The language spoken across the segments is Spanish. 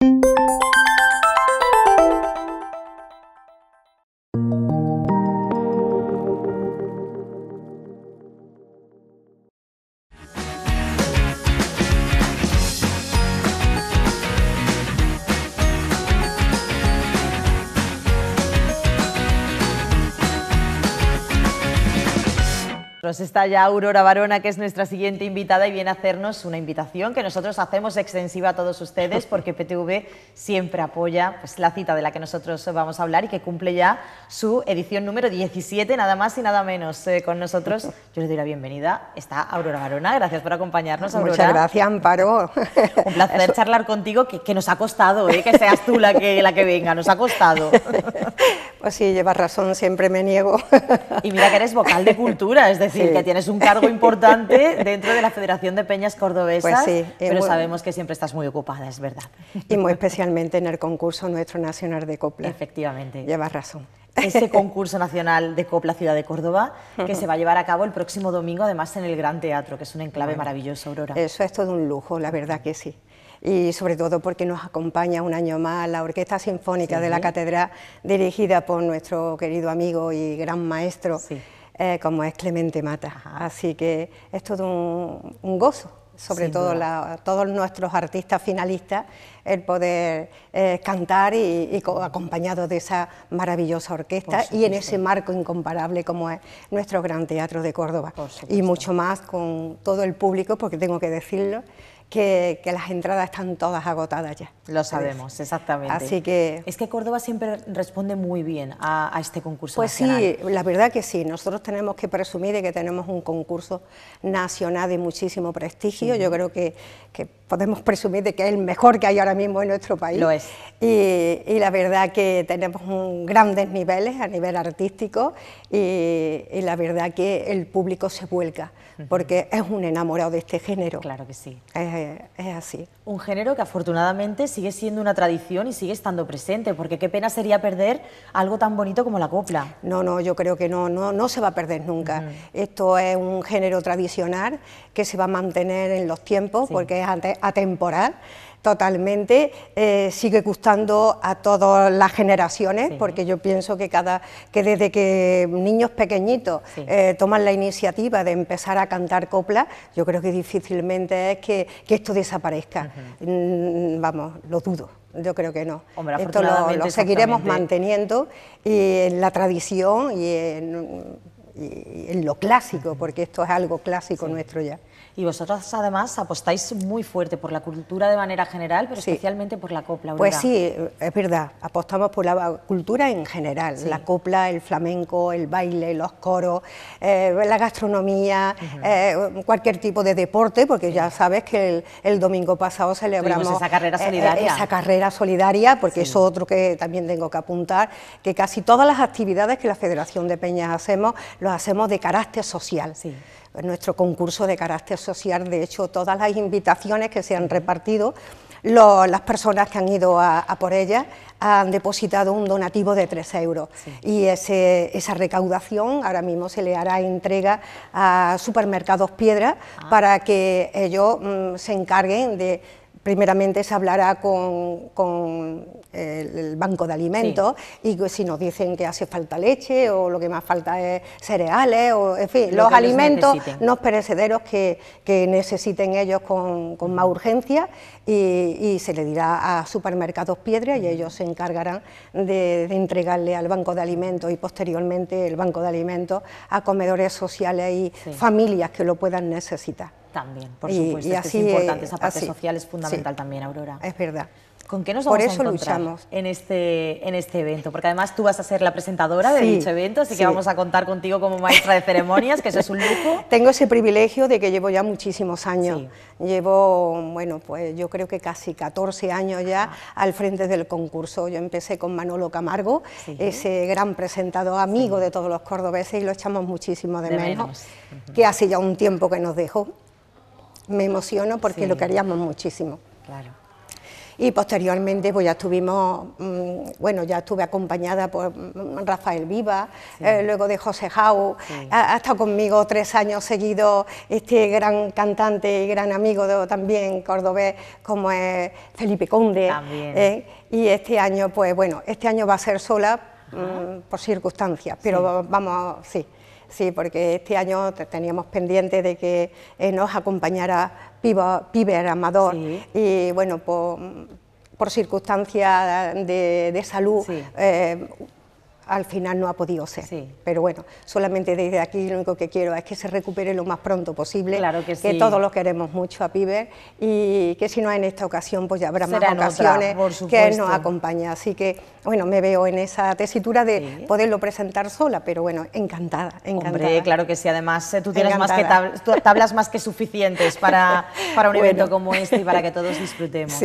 Música está ya Aurora Barona, que es nuestra siguiente invitada y viene a hacernos una invitación que nosotros hacemos extensiva a todos ustedes porque PTV siempre apoya pues, la cita de la que nosotros vamos a hablar y que cumple ya su edición número 17, nada más y nada menos. Eh, con nosotros, yo le doy la bienvenida, está Aurora Varona, gracias por acompañarnos, Muchas gracias, Amparo. Un placer charlar contigo, que, nos ha costado, eh, que seas tú la que, venga, nos ha costado. Pues sí, llevas razón, siempre me niego. Y mira que eres vocal de cultura, es decir, que tienes un cargo importante dentro de la Federación de Peñas Cordobesas, pues pero sabemos que siempre estás muy ocupada, es verdad. Y muy especialmente en el concurso nuestro nacional de copla. Efectivamente. Llevas razón ese concurso nacional de Copla Ciudad de Córdoba que se va a llevar a cabo el próximo domingo, además en el Gran Teatro, que es un enclave maravilloso, Aurora. Eso es todo un lujo, la verdad que sí. Y sobre todo porque nos acompaña un año más la Orquesta Sinfónica de la Catedral, dirigida por nuestro querido amigo y gran maestro. Sí eh, como es Clemente Mata. Así que es todo un, gozo sobre todo la, todos nuestros artistas finalistas, el poder eh, cantar y, acompañado de esa maravillosa orquesta y en ese marco incomparable como es nuestro Gran Teatro de Córdoba. Y mucho más con todo el público, porque tengo que decirlo, que, las entradas están todas agotadas ya. Lo sabemos, exactamente. Así que... Es que Córdoba siempre responde muy bien a, este concurso Pues sí, la verdad que sí. Nosotros tenemos que presumir de que tenemos un concurso nacional de muchísimo prestigio. Yo creo que podemos presumir de que es el mejor que hay ahora mismo en nuestro país. Lo es. Y, la verdad que tenemos grandes niveles a nivel artístico y, la verdad que el público se vuelca, porque es un enamorado de este género. Claro que sí. Es, así. Un género que afortunadamente sigue siendo una tradición y sigue estando presente, porque qué pena sería perder algo tan bonito como la copla. No, no, yo creo que no, no, no se va a perder nunca. Esto es un género tradicional que se va a mantener en los tiempos, porque es atemporal totalmente, eh, sigue gustando a todas las generaciones, porque yo pienso que cada que desde que niños pequeñitos eh, toman la iniciativa de empezar a cantar copla, yo creo que difícilmente es que, esto desaparezca. Mm, vamos, lo dudo. Yo creo que no. esto lo, seguiremos manteniendo en la tradición y en en lo clásico, porque esto es algo clásico nuestro ya. Y vosotros además apostáis muy fuerte por la cultura de manera general, pero especialmente por la copla. Pues sí, es verdad, apostamos por la cultura en general, la copla, el flamenco, el baile, los coros, eh, la gastronomía, eh, cualquier tipo de deporte, porque ya sabes que el, domingo pasado celebramos esa carrera eh, solidaria. esa carrera solidaria, porque es otro que también tengo que apuntar, que casi todas las actividades que la Federación de Peñas hacemos, hacemos de carácter social. nuestro concurso de carácter social, de hecho, todas las invitaciones que se han repartido, las personas que han ido a, por ellas han depositado un donativo de 3 euros y esa recaudación ahora mismo se le hará entrega a supermercados Piedra ah. para que ellos mm, se encarguen de primeramente se hablará con, eh, el banco de alimentos y si nos dicen que hace falta leche o lo que más falta es cereales, o, en fin, los alimentos no perecederos que, necesiten ellos con, más urgencia y, se le dirá a supermercados Piedra y ellos se encargarán de, entregarle al banco de alimentos y posteriormente el banco de alimentos a comedores sociales y familias que lo puedan necesitar también, por supuesto, es, que es importante, esa parte social es fundamental también, Aurora. Es verdad. ¿Con qué nos vamos eso a luchamos. En, este, en este evento? Porque además tú vas a ser la presentadora de dicho evento, así que vamos a contar contigo como maestra de ceremonias, que eso es un lujo. Tengo ese privilegio de que llevo ya muchísimos años. Llevo, bueno, pues yo creo que casi 14 años ya al frente del concurso. Yo empecé con Manolo Camargo, ese gran presentador amigo de todos los cordobeses, y lo echamos muchísimo de, menos, que hace ya un tiempo que nos dejó me emociono porque lo queríamos muchísimo. Y posteriormente pues ya estuvimos, mm, bueno, ya estuve acompañada por mm, Rafael Viva, eh, luego de José Jau, ha, estado conmigo tres años seguidos este gran cantante y gran amigo también cordobés como es Felipe Conde. Eh, y este año, pues bueno, este año va a ser sola mm, por circunstancias, pero vamos, sí. Sí, porque este año teníamos pendiente de que eh, nos acompañara Piber Amador y bueno, por, circunstancias de, salud, eh, al final no ha podido ser. Pero bueno, solamente desde aquí lo único que quiero es que se recupere lo más pronto posible, claro que, que, todos lo queremos mucho a Piber y que si no en esta ocasión, pues ya habrá más ocasiones que nos acompañe, Así que bueno, me veo en esa tesitura de poderlo presentar sola, pero bueno, encantada, encantada. Hombre, claro que sí, además eh, tú tienes más que tablas, más que suficientes para, para un evento como este y para que todos disfrutemos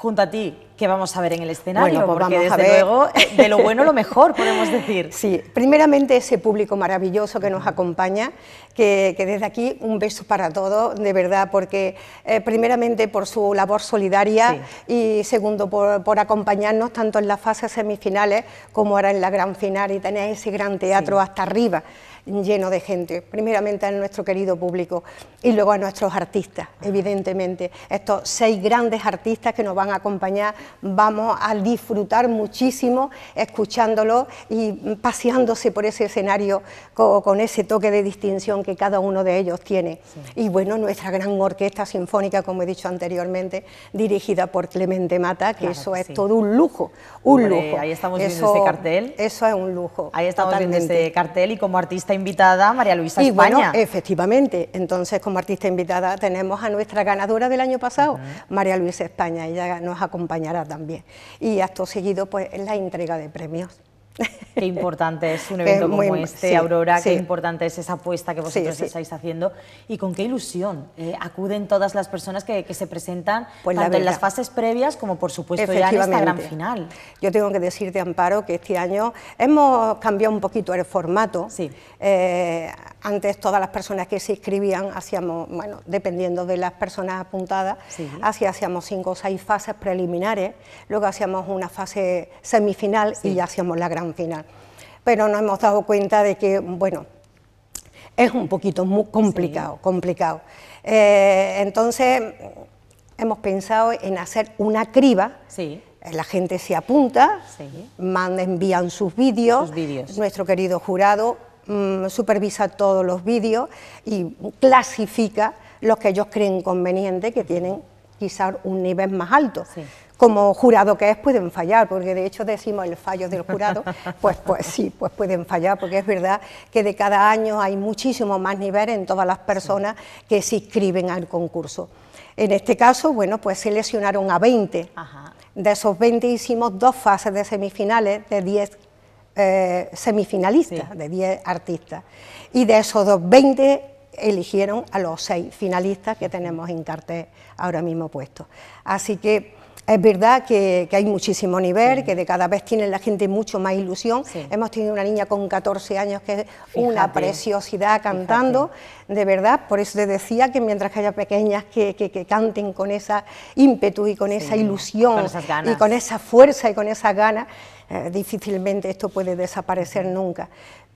junto a ti, que vamos a ver en el escenario? Pues porque desde luego, eh, de lo bueno lo mejor, podemos decir. Sí, primeramente ese público maravilloso que nos acompaña, que, desde aquí un beso para todos, de verdad, porque eh, primeramente por su labor solidaria y segundo por, acompañarnos tanto en las fases semifinales como ahora en la gran final y tener ese gran teatro hasta arriba lleno de gente, primeramente a nuestro querido público y luego a nuestros artistas, evidentemente. Estos seis grandes artistas que nos van a acompañar, vamos a disfrutar muchísimo escuchándolos y paseándose por ese escenario con, ese toque de distinción que cada uno de ellos tiene. Y bueno, nuestra gran orquesta sinfónica, como he dicho anteriormente, dirigida por Clemente Mata, que eso es todo un lujo, un lujo. Ahí estamos viendo ese cartel. Eso es un lujo. Ahí estamos totalmente. viendo ese cartel y como artista invitada, María Luisa España. y Bueno, efectivamente, entonces como artista invitada tenemos a nuestra ganadora del año pasado, María Luisa España, ella nos acompañará también. Y acto seguido, pues, la entrega de premios. Qué importante es un evento como este, Aurora, qué importante es esa apuesta que vosotros estáis haciendo y con qué ilusión eh, acuden todas las personas que, se presentan, pues tanto en las fases previas como por supuesto ya en esta gran final. Yo tengo que decirte, Amparo, que este año hemos cambiado un poquito el formato. Eh, antes todas las personas que se inscribían hacíamos, bueno, dependiendo de las personas apuntadas, hacíamos cinco o seis fases preliminares, luego hacíamos una fase semifinal y ya hacíamos la gran final. Pero nos hemos dado cuenta de que, bueno, es un poquito muy complicado, complicado. Eh, entonces hemos pensado en hacer una criba. Sí. Eh, la gente se apunta, envían sus vídeos. Nuestro querido jurado Mm, supervisa todos los vídeos y clasifica los que ellos creen conveniente, que tienen quizás un nivel más alto. Como jurado que es, pueden fallar, porque de hecho decimos el fallo del jurado, pues, pues sí, pues pueden fallar, porque es verdad que de cada año hay muchísimo más nivel en todas las personas que se inscriben al concurso. En este caso, bueno, pues seleccionaron a 20. De esos 20 hicimos dos fases de semifinales de 10 eh, semifinalistas, de 10 artistas. Y de esos dos 20 eligieron a los seis finalistas que tenemos en cartel ahora mismo puesto, Así que es verdad que, hay muchísimo nivel, que de cada vez tiene la gente mucho más ilusión. Hemos tenido una niña con 14 años que es una preciosidad cantando, de verdad. Por eso te decía que mientras que haya pequeñas que, canten con esa ímpetu y con esa ilusión y con esa fuerza y con esa gana, eh, difícilmente esto puede desaparecer nunca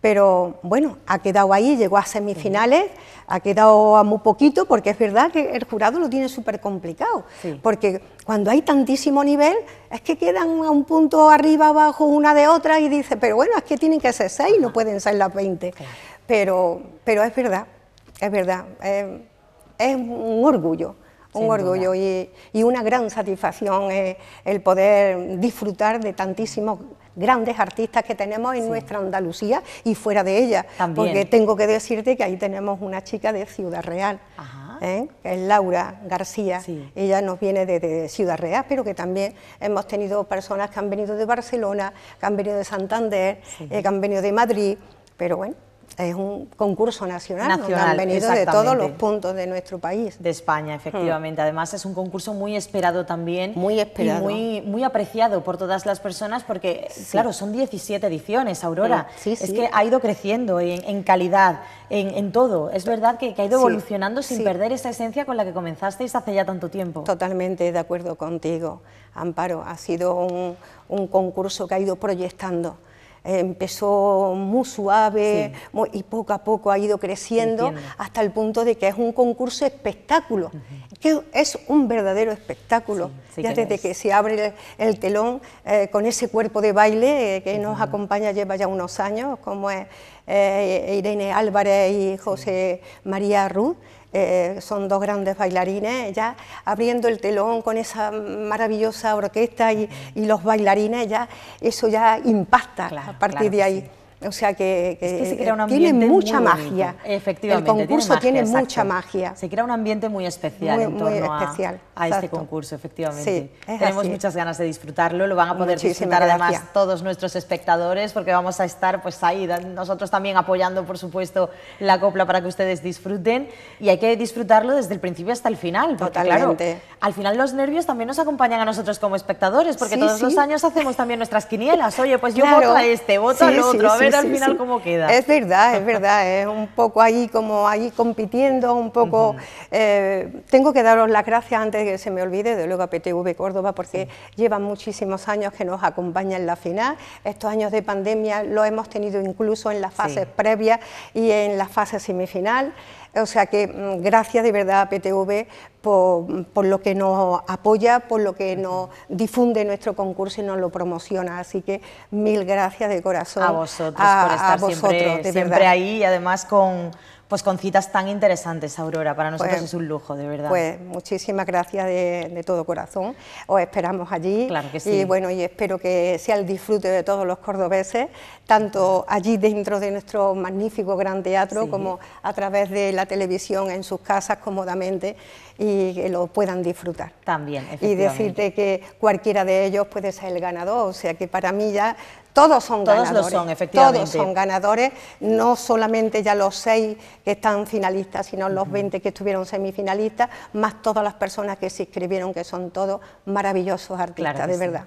pero bueno, ha quedado ahí, llegó a semifinales, ha quedado a muy poquito, porque es verdad que el jurado lo tiene súper complicado, porque cuando hay tantísimo nivel, es que quedan a un punto arriba, abajo, una de otra, y dice, pero bueno, es que tienen que ser seis, no pueden ser las 20. Pero, pero es verdad, es verdad, em, es un orgullo. Un orgullo y, una gran satisfacción eh, el poder disfrutar de tantísimos grandes artistas que tenemos en nuestra Andalucía y fuera de ella. Porque tengo que decirte que ahí tenemos una chica de Ciudad Real, ¿eh? que es Laura García. Ella nos viene de, Ciudad Real, pero que también hemos tenido personas que han venido de Barcelona, que han venido de Santander, eh, que han venido de Madrid. Pero bueno, es un concurso nacional, nacional han venido de todos los puntos de nuestro país. De España, hmm. efectivamente. Además, es un concurso muy esperado también. Muy esperado. Y muy, apreciado por todas las personas porque, claro, son 17 ediciones, Aurora. es que ha ido creciendo en, calidad, en, todo. Es verdad que, ha ido evolucionando sin perder esa esencia con la que comenzasteis hace ya tanto tiempo. Totalmente de acuerdo contigo, Amparo. Ha sido un concurso que ha ido proyectando empezó muy suave y poco a poco ha ido creciendo hasta el punto de que es un concurso espectáculo, que es un verdadero espectáculo. ya desde que se abre el, telón eh, con ese cuerpo de baile eh, que nos acompaña lleva ya unos años, como es eh, Irene Álvarez y José María Ruz. Eh, son dos grandes bailarines, ya abriendo el telón con esa maravillosa orquesta y, los bailarines, ya eso ya impacta a partir de ahí. O sea que, eh, tiene mucha magia. Efectivamente. El concurso tiene, mucha magia. Se crea un ambiente muy especial muy, en torno especial, a, este concurso, efectivamente. Tenemos muchas ganas de disfrutarlo, lo van a poder disfrutar además todos nuestros espectadores porque vamos a estar pues ahí nosotros también apoyando por supuesto la copla para que ustedes disfruten y hay que disfrutarlo desde el principio hasta el final. Porque, Totalmente. Claro, al final los nervios también nos acompañan a nosotros como espectadores porque todos los años hacemos también nuestras quinielas. Oye, pues yo voto a este, voto al otro, a ver al final queda. Es verdad, es verdad, es un poco ahí como ahí compitiendo, un poco... Eh, tengo que daros las gracias antes de que se me olvide, de luego a PTV Córdoba, porque lleva llevan muchísimos años que nos acompaña en la final. Estos años de pandemia lo hemos tenido incluso en las fases previas y en la fase semifinal. O sea que mm, gracias de verdad a PTV por, lo que nos apoya, por lo que nos difunde nuestro concurso y nos lo promociona. Así que mil gracias de corazón. A vosotros, a, por estar vosotros, siempre, de siempre ahí y además con pues con citas tan interesantes, Aurora. Para nosotros pues, es un lujo, de verdad. Pues muchísimas gracias de, todo corazón. Os esperamos allí. Claro que sí. Y bueno, y espero que sea el disfrute de todos los cordobeses, tanto allí dentro de nuestro magnífico gran teatro como a través de la televisión en sus casas cómodamente y que lo puedan disfrutar. También, efectivamente. Y decirte que cualquiera de ellos puede ser el ganador, o sea que para mí ya todos son ganadores. Todos son ganadores, no solamente ya los seis que están finalistas, sino los 20 que estuvieron semifinalistas, más todas las personas que se inscribieron, que son todos maravillosos artistas, de verdad.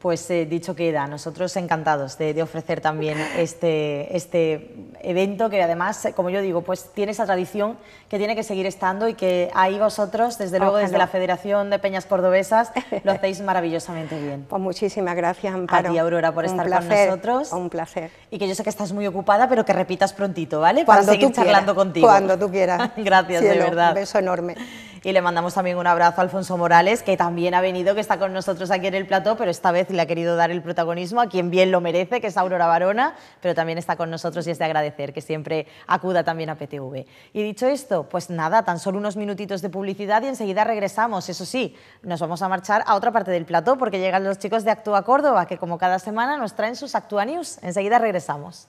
Pues eh, dicho queda, nosotros encantados de, ofrecer también este, este evento que además, eh, como yo digo, pues tiene esa tradición que tiene que seguir estando y que ahí vosotros, desde luego desde la Federación de Peñas Cordobesas, lo hacéis maravillosamente bien. Pues muchísimas gracias, Amparo. A ti, Aurora, por estar con nosotros. Un placer. Y que yo sé que estás muy ocupada, pero que repitas prontito, ¿vale? Cuando Para seguir charlando contigo. Cuando tú quieras. gracias, de verdad. Un beso enorme. Y le mandamos también un abrazo a Alfonso Morales, que también ha venido, que está con nosotros aquí en el plató, pero esta vez le ha querido dar el protagonismo a quien bien lo merece, que es Aurora Barona, pero también está con nosotros y es de agradecer que siempre acuda también a PTV. Y dicho esto, pues nada, tan solo unos minutitos de publicidad y enseguida regresamos. Eso sí, nos vamos a marchar a otra parte del plató porque llegan los chicos de Actúa Córdoba, que como cada semana nos traen sus Actúa News. Enseguida regresamos.